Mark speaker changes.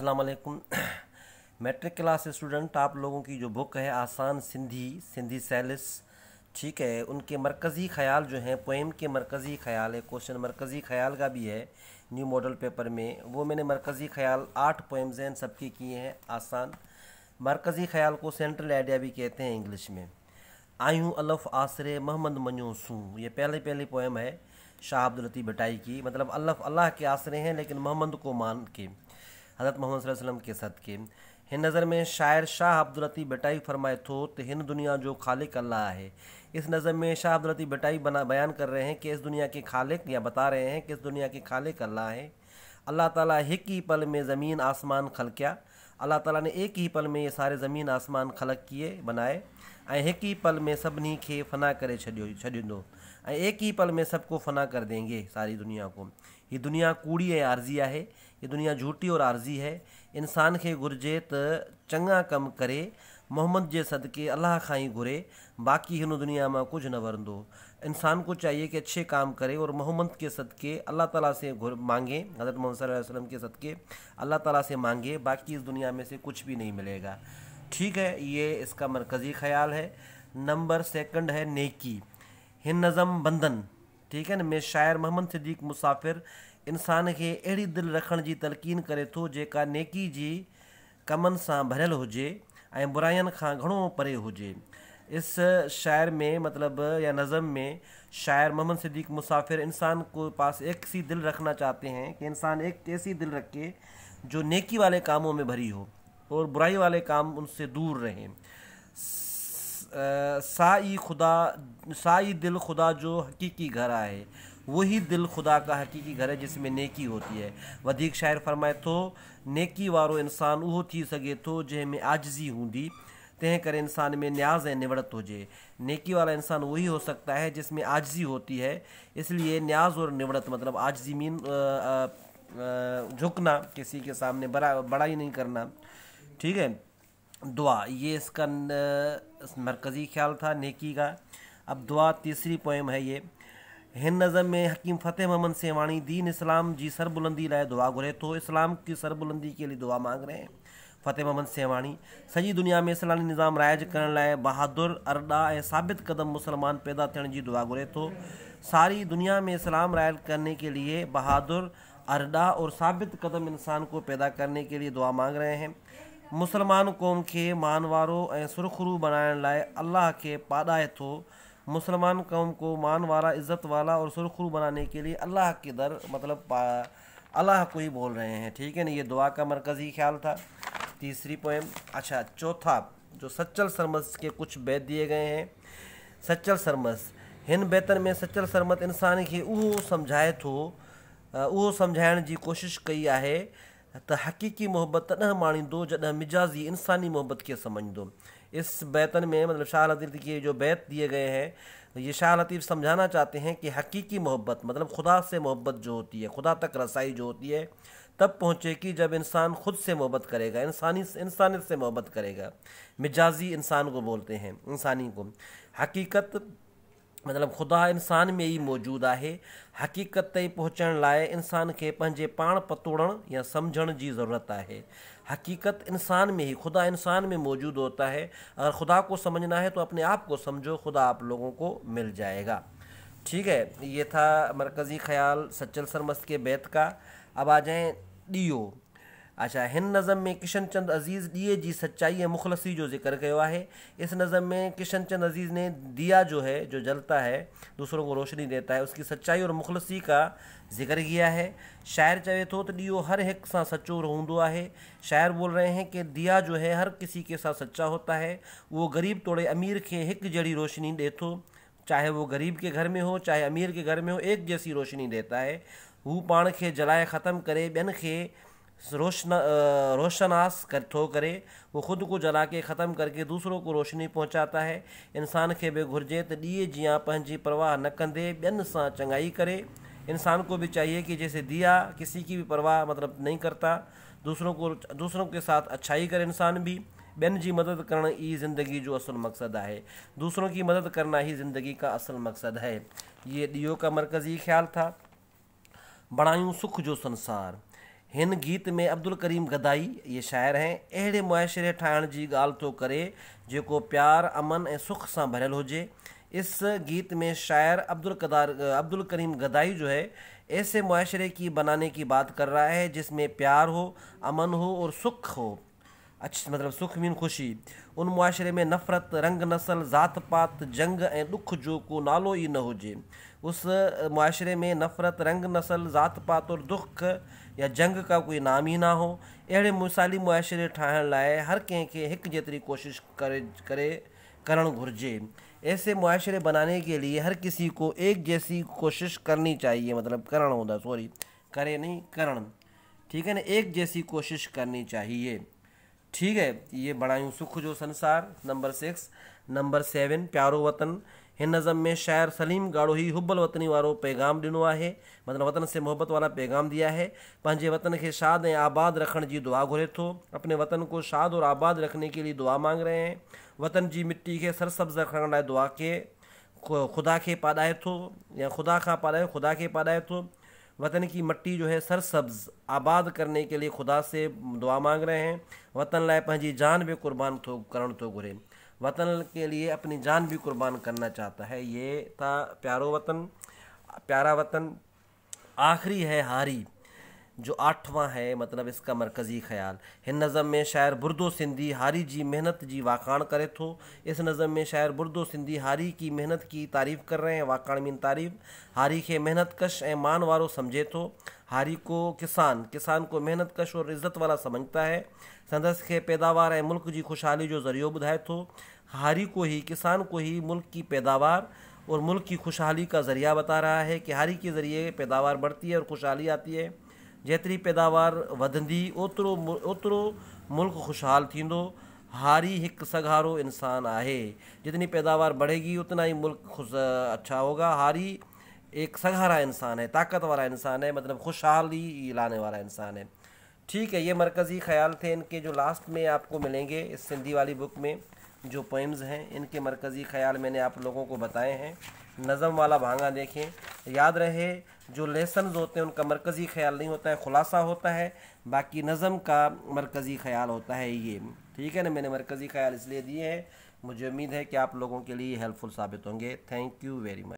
Speaker 1: असलकुम matric class student आप लोगों की जो बुक है आसान सिंधी सिंधी सेलिस ठीक है उनके मरकज़ी ख्याल जो हैं पोएम के मरकज़ी ख्याल है क्वेश्चन मरकज़ी ख्याल का भी है न्यू मॉडल पेपर में वो मैंने मरकज़ी ख्याल आठ पोएम्स हैं सबके किए हैं आसान मरकज़ी ख्याल को सेंट्रल आइडिया भी कहते हैं इंग्लिश में आयूँ अलफ़ आसरे मनु सू ये पहले पहली पोएम है शाह अब्दुलती भटाई की मतलब अल्लाह अल्लाह के आसरे हैं लेकिन मोहम्मद को मान के हज़रत मोहम्मद वसल्लम के सद के हिन नज़र में शायर शाह अब्दुलती बटाई फरमाए थो तो, तो हिन दुनिया जो खालिक अल्लाह है इस नज़र में शाह अब्दुलती बटाई बना बयान कर रहे हैं कि इस दुनिया के खालिक या बता रहे हैं कि इस दुनिया के खालिक अल्लाह है अल्लाह ताला एक ही पल में ज़मीन आसमान खलकिया अल्लाह ताला ने एक ही पल में ये सारे ज़मीन आसमान खलक किए बनाए ऐं एक ही पल में सभी के फना करे छो छो एक ही पल में सबको फना कर देंगे सारी दुनिया को ये दुनिया कूड़ी है आर्जिया है ये दुनिया झूठी और आर्जी है इंसान के घुर्जे त चंगा कम करे मोहम्मद जे सदक़े अल्लाह खा ही घुरे बाक़ी हिन दुनिया में कुछ न दो इंसान को चाहिए कि अच्छे काम करे और मोहम्मद के सदक़े अल्लाह ताला से घुर मांगे हज़रत मोहम्मद वसल्लम के सदक़े अल्लाह ताला से मांगे बाकी इस दुनिया में से कुछ भी नहीं मिलेगा ठीक है ये इसका मरकज़ी ख्याल है नंबर सेकंड है नेकी हिन बंधन बंदन है न में शायर मोहम्मद सिद्दीक़ मुसाफ़िर इंसान के अड़ी दिल रखण जी तलक़ीन करे तो जेका नेकी जी कमन से भरियलु हो बुराइन का खां परे हो इस शायर में मतलब या नज़म में शायर मोहम्मद सिद्दीक मुसाफिर इंसान को पास एक सी दिल रखना चाहते हैं कि इंसान एक ऐसी दिल रखे जो नेकी वाले कामों में भरी हो और बुराई वाले काम उनसे दूर रहें साई खुदा साई दिल खुदा जो हकीकी घर है वही दिल खुदा का हकीकी घर है जिसमें नेकी होती है वधीक शायर फरमाए तो नेकी वारो इंसान वो थी सके तो जैमें आजज़ी होंगी तें कर इंसान में न्याज है निवड़त जाए नेकी वाला इंसान वही हो सकता है जिसमें आजजी होती है इसलिए न्याज और निवड़त मतलब आजजी मीन झुकना किसी के सामने बड़ा बड़ा ही नहीं करना ठीक है दुआ ये इसका मरकज़ी ख्याल था नेकी का अब दुआ तीसरी पोएम है ये हिंद नज़म में हकीम फ़तेह मोहम्मद सेवाणी दीन इस्लाम जी सरबुलंदी लाए दुआ गुरे तो इस्लाम की सरबुलंदी के लिए दुआ मांग रहे हैं फ़तेह मोहम्मद सेवाणी सजी दुनिया में इस्लामी निज़ाम रायज कर लाए बहादुर अरडा ए साबित क़दम मुसलमान पैदा थे जी दुआ घुरे तो सारी दुनिया में इस्लाम राइज करने के लिए बहादुर अरडा और साबित कदम इंसान को पैदा करने के लिए दुआ मांग रहे हैं मुसलमान क़ौम के मानवारो ऐं सुरखरू बनाने लाइ अल्लाह के पादाए तो मुसलमान क़ौम को मानवारा इज़्ज़त वाला और सुरखरू बनाने के लिए अल्लाह के दर मतलब अल्लाह को ही बोल रहे हैं ठीक है ना ये दुआ का मरकज़ी ख्याल था तीसरी पोएम अच्छा चौथा जो सच्चल सरमस के कुछ बैत दिए गए हैं सच्चल सरमस हिन बेतन में सचल सरमत इंसान के उ समझाए तो उहो समझाने की कोशिश कई है तो हक़ीक़ी मोहब्बत तद माणींदो जद मिजाजी इंसानी के समझ दो इस बैतन में मतलब शाह लतीफ़ के जो बैत दिए गए हैं तो ये शाह लतीफ़ समझाना चाहते हैं कि हकीकी मोहब्बत मतलब खुदा से मोहब्बत जो होती है खुदा तक रसाई जो होती है तब पहुँचेगी जब इंसान खुद से मोहब्बत करेगा इंसानी इंसानियत से मोहब्बत करेगा मिजाजी इंसान को बोलते हैं इंसानी को हकीकत मतलब ख़ुदा इंसान में ही मौजूद है हक़ीक़त ताईं लाए इंसान के पंहिंजे पान पतोड़न या समझण की ज़रूरत है हकीकत इंसान में ही खुदा इंसान में मौजूद होता है अगर खुदा को समझना है तो अपने आप को समझो खुदा आप लोगों को मिल जाएगा ठीक है ये था मरकज़ी ख्याल सच्चल सरमस्त के बैत का अब आ जाएं डियो अच्छा इन नज़म में किशन चंद अज़ीज़ ॾीए जी सच्चाई ऐं मुख़लसी जो ज़िक्र कयो आहे इस नज़म में किशन चंद अज़ीज़ ने दिया जो है जो जलता है दूसरों को रोशनी देता है उसकी सच्चाई और मुख़लसी का ज़िक्र किया है शायर चवे तो त हर एक सा सच्चो रहंदो आहे शाइर बोल रहे हैं कि दिया जो है हर किसी के साथ सच्चा होता है वो ग़रीब तोड़े अमीर के एक जड़ी रोशनी दे थो चाहे वो गरीब के घर में हो चाहे अमीर के घर में हो एक जैसी रोशनी देता है हू पाण के जलाए ख़त्म करे बन के रोशन रोशनास कर थो करे वो खुद को जला के ख़त्म करके दूसरों को रोशनी पहुँचाता है इंसान के बि घुर्जे तो ॾींहं जीअं परवाह न कंदे बन सा चंगाई करे इंसान को भी चाहिए कि जैसे दिया किसी की भी परवाह मतलब नहीं करता दूसरों को दूसरों के साथ अच्छाई करे इंसान भी बेन जी मदद करण ई ज़िंदगी जो असल मकसद है दूसरों की मदद करना ही ज़िंदगी का असल मकसद है ये दियो का मरकज़ी ख्याल था बढ़ायूँ सुख जो संसार हिन गीत में अब्दुल करीम गदाई ये शायर हैं अड़े मुआशरे ठाण की गाल तो करे जो प्यार अमन ए सुख से भरल हो इस गीत में शायर अब्दुल कदार अब्दुल करीम गदाई जो है ऐसे मुआशरे की बनाने की बात कर रहा है जिसमें प्यार हो अमन हो और सुख हो अच्छ मतलब सुख मीन ख़ुशी उन मुआरे में नफ़रत रंग नसल ज़ात पात जंग ए दुख जो को नालो ई न हो उस मुआरे में नफ़रत रंग नसल ज़ात पात और दुख या जंग का कोई नाम ही ना हो अड़े मिसाली मुआरे ठाण लाए हर कंहिंखे एक जेतिरी कोशिश करे करे करण घुर्जे ऐसे मुआरे बनाने के लिए हर किसी को एक जैसी कोशिश करनी चाहिए मतलब करण होता सॉरी करे नहीं करण ठीक है ना एक जैसी कोशिश करनी चाहिए ठीक है ये बणायूं सुख जो संसार नंबर सिक्स नंबर सेवन प्यारो वतन इन नज़म में शायर सलीम गाड़ो ही हुबल वतनी वारो पैगाम ॾिनो है मतलब वतन से मोहब्बत वाला पैगाम दिया है पंजे वतन के शाद ए आबाद रखने की दुआ घुरे तो अपने वतन को शाद और आबाद रखने के लिए दुआ मांग रहे हैं वतन जी मिट्टी के सरसब्ज़ रखने दुआ के ख़ुदा के पादाए तो या ख़ुदा का पादाए ख़ुदा के पादाए तो वतन की मट्टी जो है सरसब्ज आबाद करने के लिए खुदा से दुआ मांग रहे हैं वतन लाए पहजी जान भी कुर्बान तो करण तो घुरे वतन के लिए अपनी जान भी कुर्बान करना चाहता है ये था प्यारो वतन प्यारा वतन आखिरी है हारी जो आठवां है मतलब इसका मरकज़ी ख्याल इन नज़म में शायर बुरदो सिंधी हारी जी मेहनत जी वाकान करे थो इस नज़म में शायर बुरदो सिंधी हारी की मेहनत की तारीफ़ कर रहे हैं वाकान मीन तारीफ़ हारी के मेहनत कश ए मान वारो समझे थो हारी को किसान किसान को मेहनत कश और इज़्ज़त वाला समझता है संदसि के पैदावार ऐं मुल्क जी ख़ुशहाली जो ज़रियो ॿुधाए थो हारी को ही किसान को ही मुल्क की पैदावार और मुल्क की खुशहाली का ज़रिया बता रहा है कि हारी के ज़रिए पैदावार बढ़ती है और खुशहाली आती है जेतरी पैदावार वधंदी ओतरो ओतरो मुल्क ख़ुशहाल थींदो हारी एक सघारो इंसान आहे जितनी पैदावार बढ़ेगी उतना ही मुल्क खुश अच्छा होगा हारी एक सघारा इंसान है ताकत वाला इंसान है मतलब खुशहाली लाने वाला इंसान है ठीक है ये मरकज़ी ख्याल थे इनके जो लास्ट में आपको मिलेंगे इस सिंधी वाली बुक में जो पोइम्स हैं इनके मरकज़ी ख्याल मैंने आप लोगों को बताए हैं नज़म वाला भांगा देखें याद रहे जो लेसन होते हैं उनका मरकज़ी ख्याल नहीं होता है ख़ुलासा होता है बाकी नज़म का मरकज़ी ख्याल होता है ये ठीक है ना मैंने मरकज़ी ख्याल इसलिए दिए हैं मुझे उम्मीद है कि आप लोगों के लिए हेल्पफुल साबित होंगे थैंक यू वेरी मच